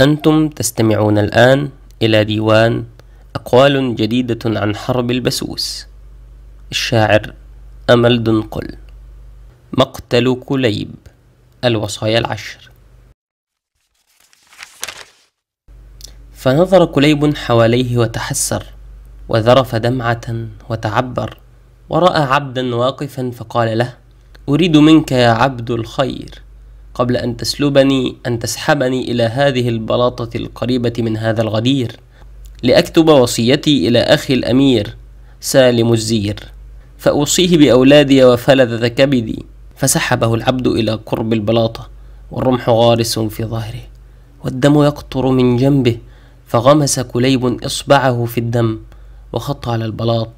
أنتم تستمعون الآن إلى ديوان أقوال جديدة عن حرب البسوس الشاعر أمل دنقل مقتل كليب الوصايا العشر فنظر كليب حواليه وتحسر وذرف دمعة وتعبر ورأى عبدا واقفا فقال له أريد منك يا عبد الخير قبل أن تسلبني أن تسحبني إلى هذه البلاطة القريبة من هذا الغدير لأكتب وصيتي إلى أخي الأمير سالم الزير فأوصيه بأولادي وفلذة كبدي فسحبه العبد إلى قرب البلاطة والرمح غارس في ظهره والدم يقطر من جنبه فغمس كليب إصبعه في الدم وخط على البلاط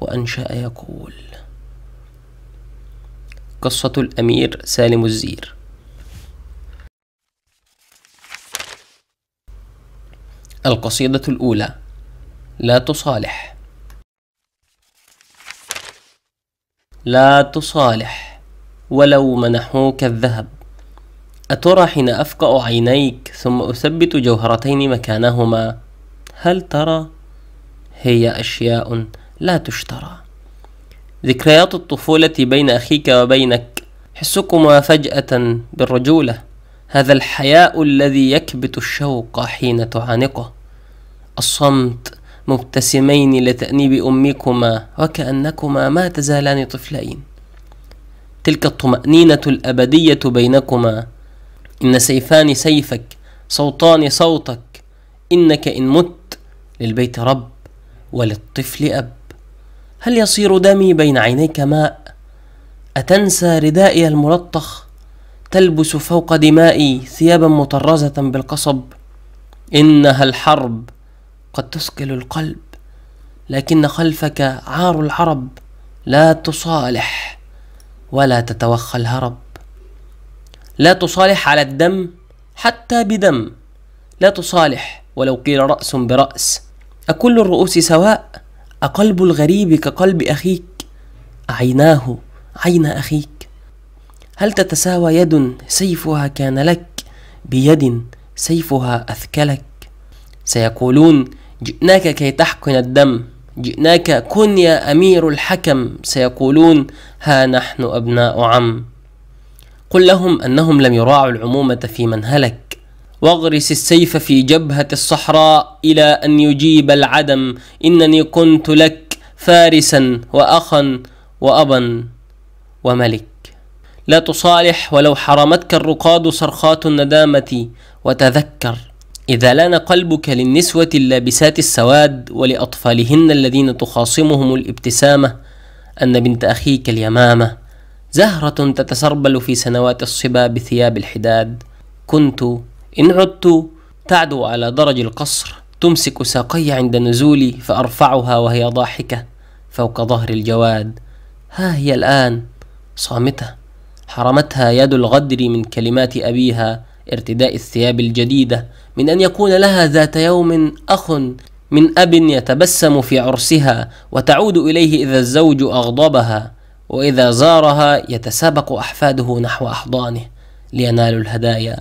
وأنشأ يقول قصة الأمير سالم الزير القصيدة الأولى لا تصالح لا تصالح ولو منحوك الذهب أترى حين أفقأ عينيك ثم أثبت جوهرتين مكانهما هل ترى هي أشياء لا تشترى ذكريات الطفولة بين أخيك وبينك حسكما فجأة بالرجولة هذا الحياء الذي يكبت الشوق حين تعانقه الصمت مبتسمين لتأنيب أمكما وكأنكما ما تزالان طفلين تلك الطمأنينة الأبدية بينكما إن سيفان سيفك صوتان صوتك إنك إن مت للبيت رب وللطفل أب هل يصير دمي بين عينيك ماء أتنسى ردائي الملطخ تلبس فوق دمائي ثيابا مطرزة بالقصب إنها الحرب قد تثقل القلب لكن خلفك عار العرب لا تصالح ولا تتوخى الهرب لا تصالح على الدم حتى بدم لا تصالح ولو قيل رأس برأس أكل الرؤوس سواء أقلب الغريب كقلب أخيك عيناه عين أخيك هل تتساوى يد سيفها كان لك بيد سيفها أثكلك سيقولون جئناك كي تحقن الدم جئناك كن يا أمير الحكم سيقولون ها نحن أبناء عم قل لهم أنهم لم يراعوا العمومة في من هلك واغرس السيف في جبهة الصحراء إلى أن يجيب العدم إنني كنت لك فارسا وأخا وأبا وملك لا تصالح ولو حرمتك الرقاد صرخات الندامة وتذكر إذا لان قلبك للنسوة اللابسات السواد ولأطفالهن الذين تخاصمهم الابتسامة أن بنت أخيك اليمامة زهرة تتسربل في سنوات الصبا بثياب الحداد كنت إن عدت تعدو على درج القصر تمسك ساقي عند نزولي فأرفعها وهي ضاحكة فوق ظهر الجواد ها هي الآن صامتة حرمتها يد الغدر من كلمات أبيها ارتداء الثياب الجديدة من أن يكون لها ذات يوم أخ من أب يتبسم في عرسها وتعود إليه إذا الزوج أغضبها وإذا زارها يتسابق أحفاده نحو أحضانه لينالوا الهدايا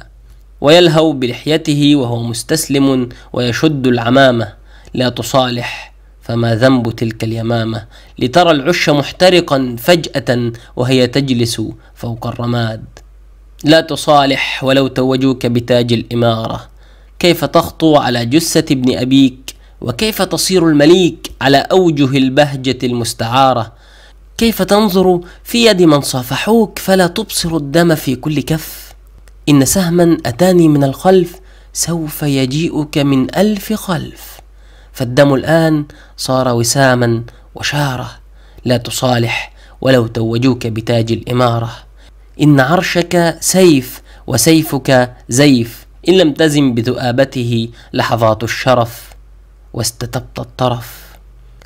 ويلهو بلحيته وهو مستسلم ويشد العمامة لا تصالح فما ذنب تلك اليمامة لترى العش محترقا فجأة وهي تجلس فوق الرماد لا تصالح ولو توجوك بتاج الإمارة كيف تخطو على جثة ابن أبيك وكيف تصير المليك على أوجه البهجة المستعارة كيف تنظر في يد من صافحوك فلا تبصر الدم في كل كف إن سهما أتاني من الخلف سوف يجيئك من ألف خلف فالدم الآن صار وساما وشارة لا تصالح ولو توجوك بتاج الإمارة إن عرشك سيف وسيفك زيف إن لم تزن بذؤابته لحظات الشرف واستتبت الطرف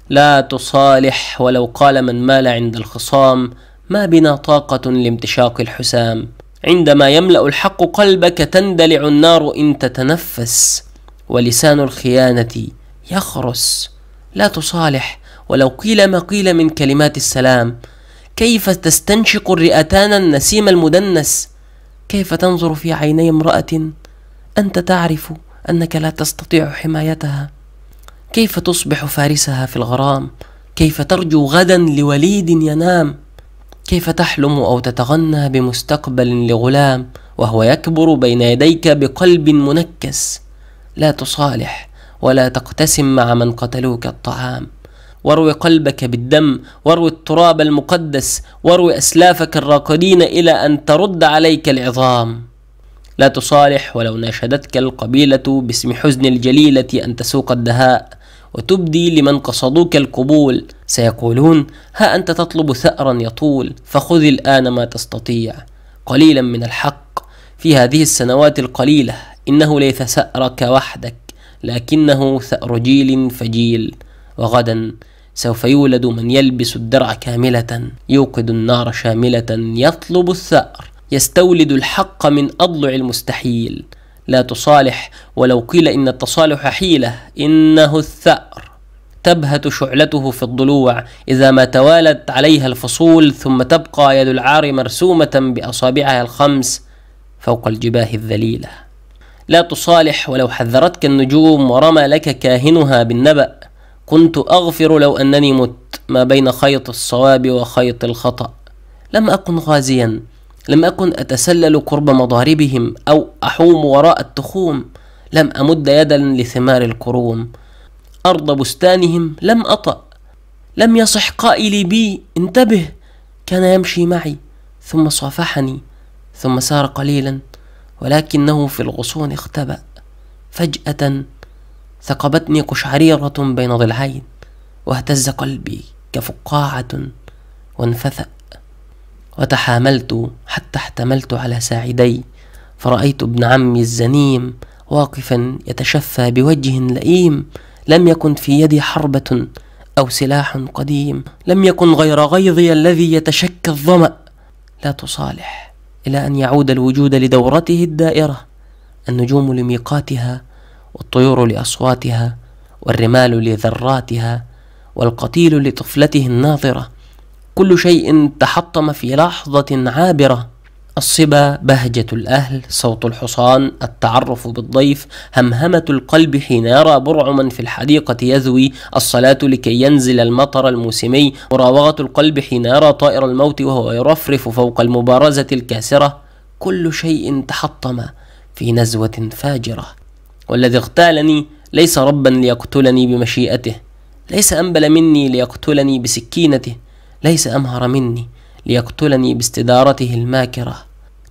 لا تصالح ولو قال من مال عند الخصام ما بنا طاقة لامتشاق الحسام عندما يملأ الحق قلبك تندلع النار إن تتنفس ولسان الخيانة يخرس لا تصالح ولو قيل ما قيل من كلمات السلام كيف تستنشق الرئتان النسيم المدنس كيف تنظر في عيني امراه انت تعرف انك لا تستطيع حمايتها كيف تصبح فارسها في الغرام كيف ترجو غدا لوليد ينام كيف تحلم او تتغنى بمستقبل لغلام وهو يكبر بين يديك بقلب منكس لا تصالح ولا تقتسم مع من قتلوك الطعام واروي قلبك بالدم واروي التراب المقدس واروي أسلافك الراقدين إلى أن ترد عليك العظام لا تصالح ولو ناشدتك القبيلة باسم حزن الجليلة أن تسوق الدهاء وتبدي لمن قصدوك القبول سيقولون ها أنت تطلب ثأرا يطول فخذ الآن ما تستطيع قليلا من الحق في هذه السنوات القليلة إنه ليس ثأرك وحدك لكنه ثأر جيل فجيل وغدا سوف يولد من يلبس الدرع كاملة يوقد النار شاملة يطلب الثأر يستولد الحق من أضلع المستحيل لا تصالح ولو قيل إن التصالح حيلة إنه الثأر تبهت شعلته في الضلوع إذا ما توالت عليها الفصول ثم تبقى يد العار مرسومة بأصابعها الخمس فوق الجباه الذليلة لا تصالح ولو حذرتك النجوم ورمى لك كاهنها بالنبأ كنت أغفر لو أنني مت ما بين خيط الصواب وخيط الخطأ لم أكن غازيا لم أكن أتسلل قرب مضاربهم أو أحوم وراء التخوم لم أمد يدا لثمار الكروم أرض بستانهم لم أطأ لم يصح قائلي بي انتبه كان يمشي معي ثم صافحني ثم سار قليلا ولكنه في الغصون اختبأ فجأة ثقبتني قشعريرة بين ضلعين واهتز قلبي كفقاعة وانفثأ وتحاملت حتى احتملت على ساعدي فرأيت ابن عمي الزنيم واقفا يتشفى بوجه لئيم لم يكن في يدي حربة أو سلاح قديم لم يكن غير غيظي الذي يتشكى الظمأ لا تصالح إلى أن يعود الوجود لدورته الدائرة النجوم لميقاتها والطيور لأصواتها والرمال لذراتها والقتيل لطفلته الناظرة كل شيء تحطم في لحظة عابرة الصبا بهجة الأهل صوت الحصان التعرف بالضيف همهمة القلب حين يرى برعما في الحديقة يذوي الصلاة لكي ينزل المطر الموسمي مراوغة القلب حين يرى طائر الموت وهو يرفرف فوق المبارزة الكاسرة كل شيء تحطم في نزوة فاجرة والذي اغتالني ليس ربا ليقتلني بمشيئته ليس أنبل مني ليقتلني بسكينته ليس أمهر مني ليقتلني باستدارته الماكرة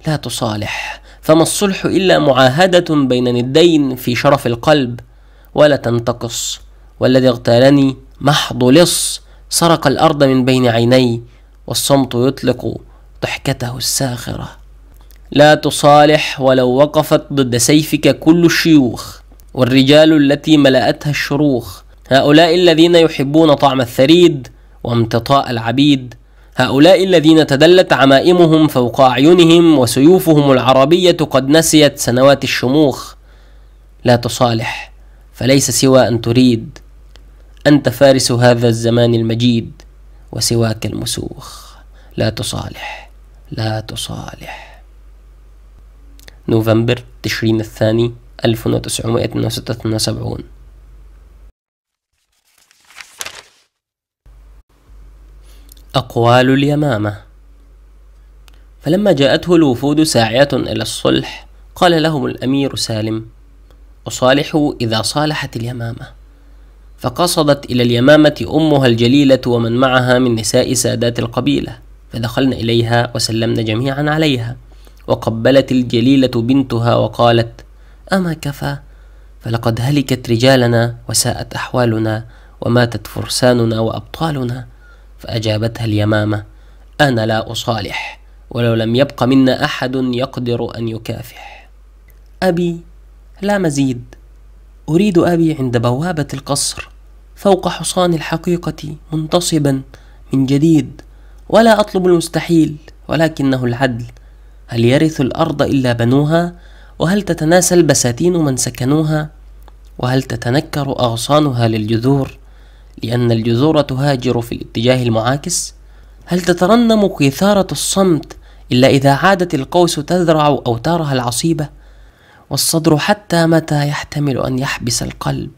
لا تصالح فما الصلح إلا معاهدة بين ندين في شرف القلب ولا تنتقص والذي اغتالني محض لص سرق الأرض من بين عيني والصمت يطلق ضحكته الساخره لا تصالح ولو وقفت ضد سيفك كل الشيوخ والرجال التي ملأتها الشروخ هؤلاء الذين يحبون طعم الثريد وامتطاء العبيد هؤلاء الذين تدلت عمائمهم فوق أعينهم وسيوفهم العربية قد نسيت سنوات الشموخ لا تصالح فليس سوى أن تريد أنت فارس هذا الزمان المجيد وسواك المسوخ لا تصالح لا تصالح نوفمبر تشرين الثاني 1976 أقوال اليمامة فلما جاءته الوفود ساعية إلى الصلح قال لهم الأمير سالم أصالحوا إذا صالحت اليمامة فقصدت إلى اليمامة أمها الجليلة ومن معها من نساء سادات القبيلة فدخلنا إليها وسلمنا جميعا عليها وقبلت الجليلة بنتها وقالت أما كفى فلقد هلكت رجالنا وساءت أحوالنا وماتت فرساننا وأبطالنا فأجابتها اليمامة أنا لا أصالح ولو لم يبق منا أحد يقدر أن يكافح أبي لا مزيد أريد أبي عند بوابة القصر فوق حصان الحقيقة منتصبا من جديد ولا أطلب المستحيل ولكنه العدل هل يرث الأرض إلا بنوها وهل تتناسى البساتين من سكنوها وهل تتنكر أغصانها للجذور لأن الجذور تهاجر في الاتجاه المعاكس هل تترنم كثارة الصمت إلا إذا عادت القوس تذرع أوتارها العصيبة والصدر حتى متى يحتمل أن يحبس القلب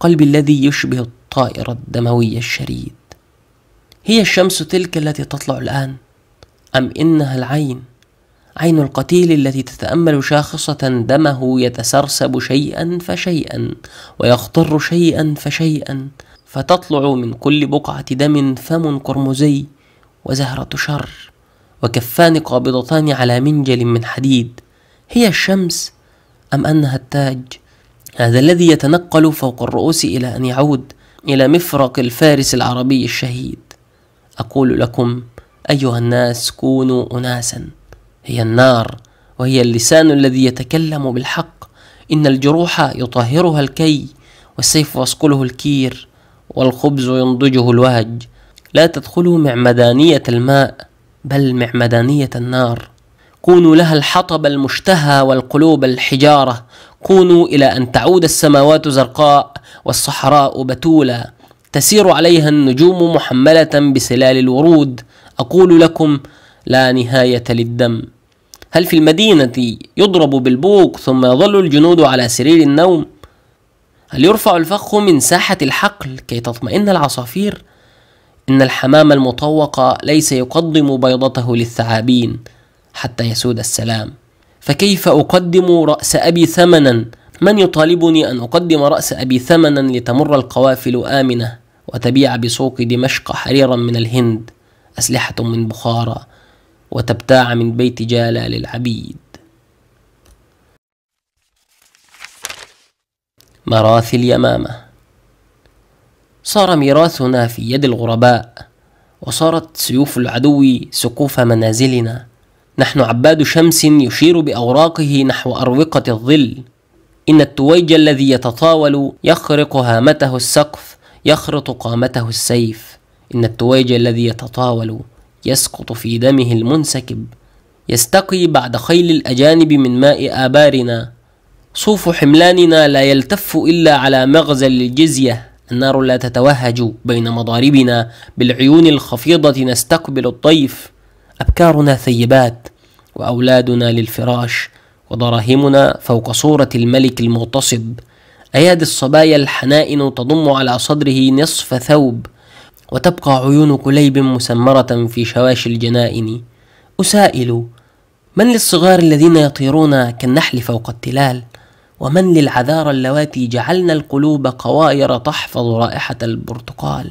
قلبي الذي يشبه الطائر الدموي الشريد هي الشمس تلك التي تطلع الآن أم إنها العين عين القتيل التي تتامل شاخصه دمه يتسرسب شيئا فشيئا ويخطر شيئا فشيئا فتطلع من كل بقعه دم فم قرمزي وزهره شر وكفان قابضتان على منجل من حديد هي الشمس ام انها التاج هذا الذي يتنقل فوق الرؤوس الى ان يعود الى مفرق الفارس العربي الشهيد اقول لكم ايها الناس كونوا اناسا هي النار وهي اللسان الذي يتكلم بالحق إن الجروح يطهرها الكي والسيف يصقله الكير والخبز ينضجه الوهج لا تدخلوا معمدانية الماء بل معمدانية النار كونوا لها الحطب المشتهى والقلوب الحجارة كونوا إلى أن تعود السماوات زرقاء والصحراء بتولا تسير عليها النجوم محملة بسلال الورود أقول لكم لا نهاية للدم هل في المدينة يضرب بالبوق ثم يظل الجنود على سرير النوم؟ هل يرفع الفخ من ساحة الحقل كي تطمئن العصافير؟ إن الحمام المطوق ليس يقدم بيضته للثعابين حتى يسود السلام فكيف أقدم رأس أبي ثمنا؟ من يطالبني أن أقدم رأس أبي ثمنا لتمر القوافل آمنة وتبيع بسوق دمشق حريرا من الهند أسلحة من بخارى وتبتاع من بيت جالا للعبيد مراثي اليمامة صار ميراثنا في يد الغرباء وصارت سيوف العدو سقوف منازلنا نحن عباد شمس يشير بأوراقه نحو أروقة الظل إن التويج الذي يتطاول يخرق هامته السقف يخرط قامته السيف إن التويج الذي يتطاول يسقط في دمه المنسكب يستقي بعد خيل الأجانب من ماء آبارنا صوف حملاننا لا يلتف إلا على مغزى الجزية النار لا تتوهج بين مضاربنا بالعيون الخفيضة نستقبل الطيف أبكارنا ثيبات وأولادنا للفراش ودراهمنا فوق صورة الملك المغتصب أيادي الصبايا الحنائن تضم على صدره نصف ثوب وتبقى عيون كليب مسمرة في شواشي الجنائن أسائل من للصغار الذين يطيرون كالنحل فوق التلال ومن للعذارى اللواتي جعلن القلوب قوائر تحفظ رائحة البرتقال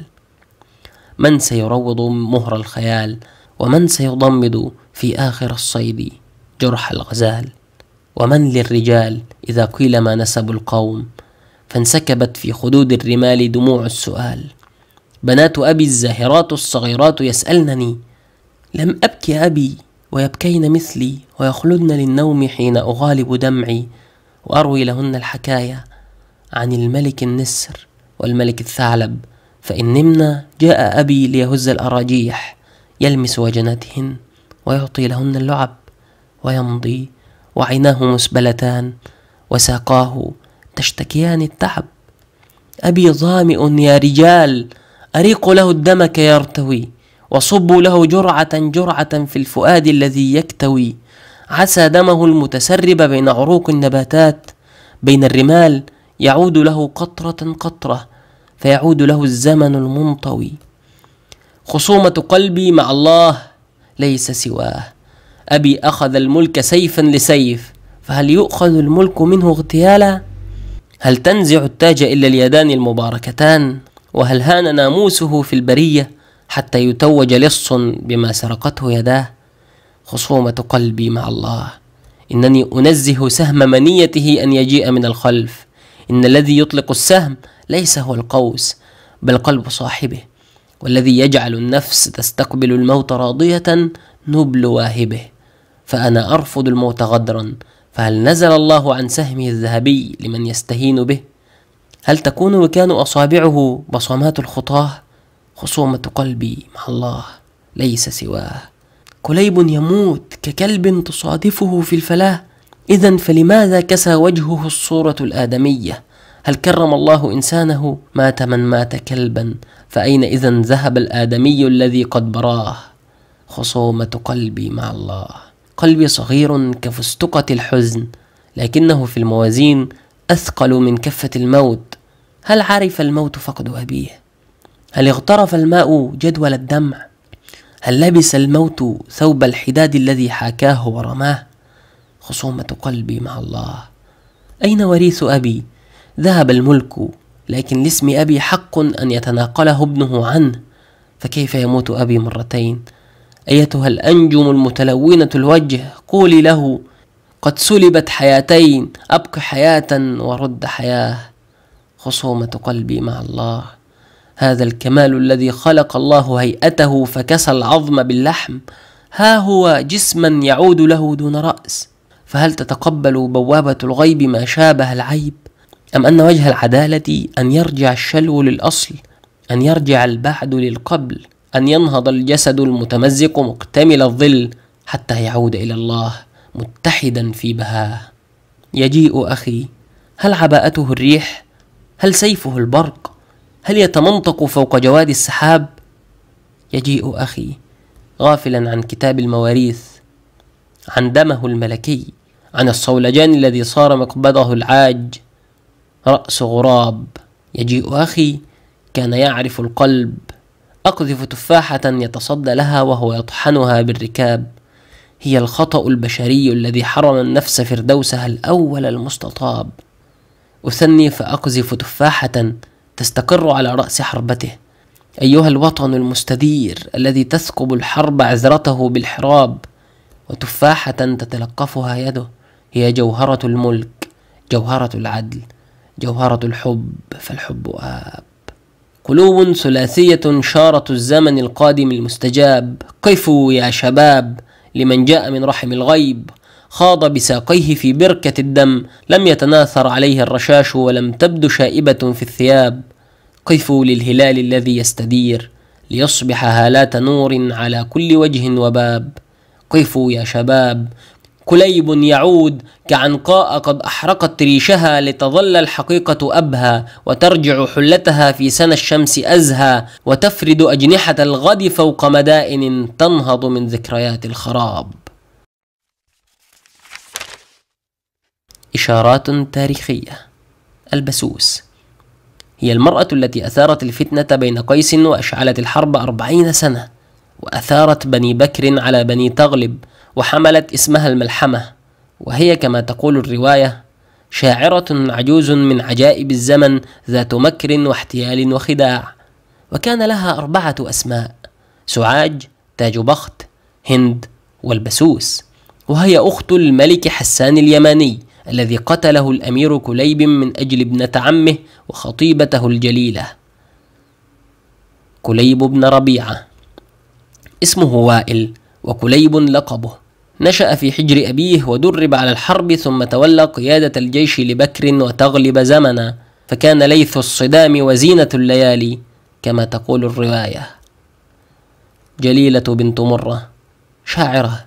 من سيروض مهر الخيال ومن سيضمد في آخر الصيد جرح الغزال ومن للرجال إذا قيل ما نسب القوم فانسكبت في خدود الرمال دموع السؤال بنات أبي الزاهرات الصغيرات يسألنني لم أبك أبي ويبكين مثلي ويخلدن للنوم حين أغالب دمعي وأروي لهن الحكاية عن الملك النسر والملك الثعلب فإن نمنا جاء أبي ليهز الأراجيح يلمس وجناتهن ويعطي لهن اللعب ويمضي وعيناه مسبلتان وساقاه تشتكيان التعب أبي ظامئ يا رجال أريقوا له الدم كيرتوي وصبوا له جرعة جرعة في الفؤاد الذي يكتوي عسى دمه المتسرب بين عروق النباتات بين الرمال يعود له قطرة قطرة فيعود له الزمن المنطوي خصومة قلبي مع الله ليس سواه أبي أخذ الملك سيفا لسيف فهل يؤخذ الملك منه اغتيالا؟ هل تنزع التاج إلا اليدان المباركتان؟ وهل هان ناموسه في البرية حتى يتوج لص بما سرقته يداه خصومة قلبي مع الله إنني أنزه سهم منيته أن يجيء من الخلف إن الذي يطلق السهم ليس هو القوس بل قلب صاحبه والذي يجعل النفس تستقبل الموت راضية نبل واهبه فأنا أرفض الموت غدرا فهل نزل الله عن سهمه الذهبي لمن يستهين به؟ هل تكون وكان أصابعه بصمات الخطاه خصومة قلبي مع الله ليس سواه كليب يموت ككلب تصادفه في الفلاة إذا فلماذا كسى وجهه الصورة الآدمية هل كرم الله إنسانه مات من مات كلبا فأين إذا ذهب الآدمي الذي قد براه خصومة قلبي مع الله قلبي صغير كفستقة الحزن لكنه في الموازين أثقل من كفة الموت هل عرف الموت فقد أبيه هل اغترف الماء جدول الدمع هل لبس الموت ثوب الحداد الذي حاكاه ورماه خصومة قلبي مع الله أين وريث أبي ذهب الملك لكن لاسم أبي حق أن يتناقله ابنه عنه فكيف يموت أبي مرتين أيتها الأنجم المتلونة الوجه قولي له قد سلبت حياتين أبقى حياة ورد حياة خصومة قلبي مع الله هذا الكمال الذي خلق الله هيئته فكسى العظم باللحم ها هو جسما يعود له دون رأس فهل تتقبل بوابة الغيب ما شابه العيب أم أن وجه العدالة أن يرجع الشلو للأصل أن يرجع البعد للقبل أن ينهض الجسد المتمزق مكتمل الظل حتى يعود إلى الله متحدا في بهاه يجيء أخي هل عباءته الريح؟ هل سيفه البرق؟ هل يتمنطق فوق جواد السحاب؟ يجيء أخي غافلا عن كتاب المواريث عن دمه الملكي عن الصولجان الذي صار مقبضه العاج رأس غراب يجيء أخي كان يعرف القلب أقذف تفاحة يتصدى لها وهو يطحنها بالركاب هي الخطأ البشري الذي حرم النفس فردوسها الأول المستطاب أثني فأقذف تفاحة تستقر على رأس حربته أيها الوطن المستدير الذي تثقب الحرب عذرته بالحراب وتفاحة تتلقفها يده هي جوهرة الملك جوهرة العدل جوهرة الحب فالحب آب قلوب ثلاثية شارة الزمن القادم المستجاب قفوا يا شباب لمن جاء من رحم الغيب خاض بساقيه في بركة الدم لم يتناثر عليه الرشاش ولم تبد شائبة في الثياب قفوا للهلال الذي يستدير ليصبح هالات نور على كل وجه وباب قفوا يا شباب كليب يعود كعنقاء قد أحرقت ريشها لتظل الحقيقة أبهى وترجع حلتها في سنة الشمس أزهى وتفرد أجنحة الغد فوق مدائن تنهض من ذكريات الخراب إشارات تاريخية البسوس هي المرأة التي أثارت الفتنة بين قيس وأشعلت الحرب أربعين سنة وأثارت بني بكر على بني تغلب وحملت اسمها الملحمة وهي كما تقول الرواية شاعرة عجوز من عجائب الزمن ذات مكر واحتيال وخداع وكان لها أربعة أسماء سعاج تاج بخت هند والبسوس وهي أخت الملك حسان اليماني الذي قتله الأمير كليب من أجل ابنة عمه وخطيبته الجليلة كليب بن ربيعة اسمه وائل وكليب لقبه نشأ في حجر أبيه ودرب على الحرب ثم تولى قيادة الجيش لبكر وتغلب زمنا فكان ليث الصدام وزينة الليالي كما تقول الرواية جليلة بنت مرة شاعرة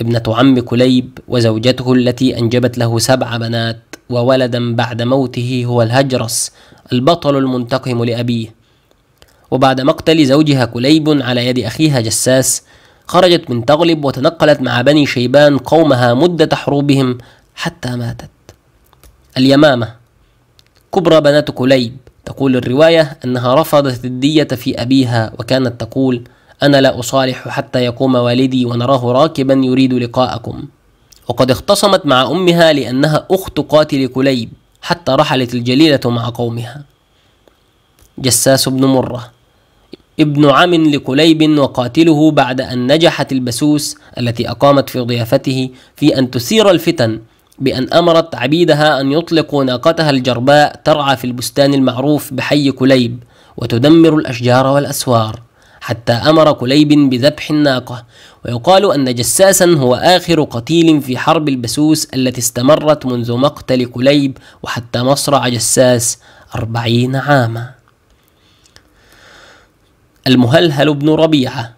ابنة عم كليب وزوجته التي أنجبت له سبع بنات وولدا بعد موته هو الهجرس البطل المنتقم لأبيه وبعد مقتل زوجها كليب على يد أخيها جساس خرجت من تغلب وتنقلت مع بني شيبان قومها مدة حروبهم حتى ماتت اليمامة كبرى بنات كليب تقول الرواية أنها رفضت الدية في أبيها وكانت تقول أنا لا أصالح حتى يقوم والدي ونراه راكبا يريد لقاءكم وقد اختصمت مع أمها لأنها أخت قاتل كليب حتى رحلت الجليلة مع قومها جساس بن مره ابن عم لكليب وقاتله بعد أن نجحت البسوس التي أقامت في ضيافته في أن تثير الفتن بأن أمرت عبيدها أن يطلقوا ناقتها الجرباء ترعى في البستان المعروف بحي كليب وتدمر الأشجار والأسوار حتى أمر كليب بذبح الناقة ويقال أن جساسا هو آخر قتيل في حرب البسوس التي استمرت منذ مقتل كليب وحتى مصرع جساس أربعين عاماً المهلهل بن ربيعة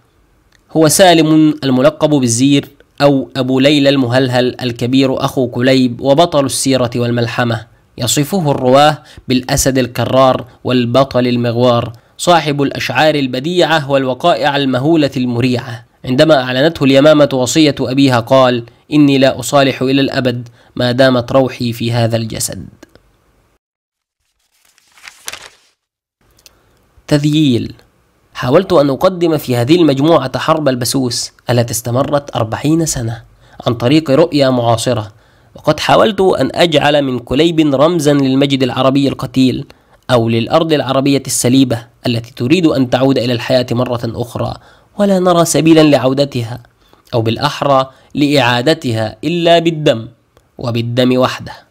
هو سالم الملقب بالزير أو أبو ليلى المهلهل الكبير أخو كليب وبطل السيرة والملحمة يصفه الرواه بالأسد الكرار والبطل المغوار صاحب الأشعار البديعة والوقائع المهولة المريعة عندما أعلنته اليمامة وصية أبيها قال إني لا أصالح إلى الأبد ما دامت روحي في هذا الجسد تذييل حاولت أن أقدم في هذه المجموعة حرب البسوس التي استمرت أربعين سنة عن طريق رؤية معاصرة وقد حاولت أن أجعل من كليب رمزا للمجد العربي القتيل أو للأرض العربية السليبة التي تريد أن تعود إلى الحياة مرة أخرى ولا نرى سبيلا لعودتها أو بالأحرى لإعادتها إلا بالدم وبالدم وحده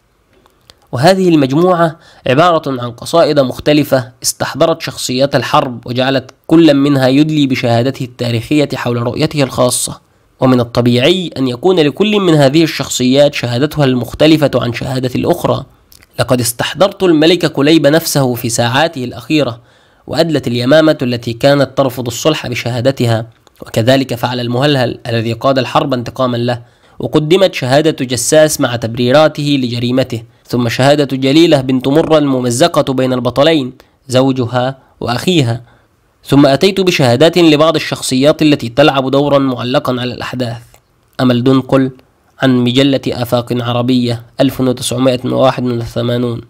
وهذه المجموعة عبارة عن قصائد مختلفة استحضرت شخصيات الحرب وجعلت كل منها يدلي بشهادته التاريخية حول رؤيته الخاصة ومن الطبيعي أن يكون لكل من هذه الشخصيات شهادتها المختلفة عن شهادة الأخرى لقد استحضرت الملك كليب نفسه في ساعاته الأخيرة وأدلت اليمامة التي كانت ترفض الصلح بشهادتها وكذلك فعل المهلهل الذي قاد الحرب انتقاما له وقدمت شهادة جساس مع تبريراته لجريمته ثم شهادة جليلة بنت مرة الممزقة بين البطلين زوجها وأخيها ثم أتيت بشهادات لبعض الشخصيات التي تلعب دورا معلقا على الأحداث أمل دنقل عن مجلة آفاق عربية 1981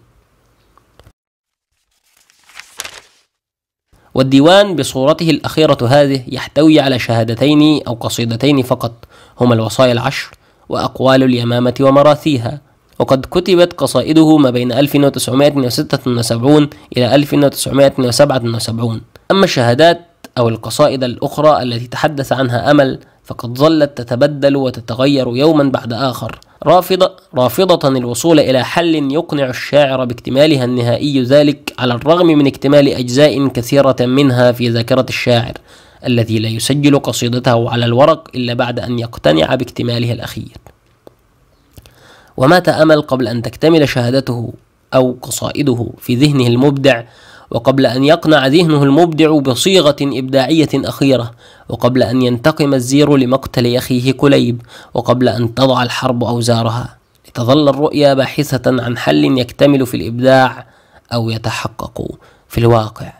والديوان بصورته الأخيرة هذه يحتوي على شهادتين أو قصيدتين فقط هما الوصايا العشر وأقوال اليمامة ومراثيها وقد كتبت قصائده ما بين 1976 إلى 1977 أما الشهادات أو القصائد الأخرى التي تحدث عنها أمل فقد ظلت تتبدل وتتغير يوما بعد آخر رافضة, رافضة الوصول إلى حل يقنع الشاعر باكتمالها النهائي ذلك على الرغم من اكتمال أجزاء كثيرة منها في ذاكرة الشاعر الذي لا يسجل قصيدته على الورق إلا بعد أن يقتنع باكتمالها الأخير ومات أمل قبل أن تكتمل شهادته أو قصائده في ذهنه المبدع وقبل أن يقنع ذهنه المبدع بصيغة إبداعية أخيرة وقبل أن ينتقم الزير لمقتل أخيه كليب وقبل أن تضع الحرب أوزارها لتظل الرؤيا باحثة عن حل يكتمل في الإبداع أو يتحقق في الواقع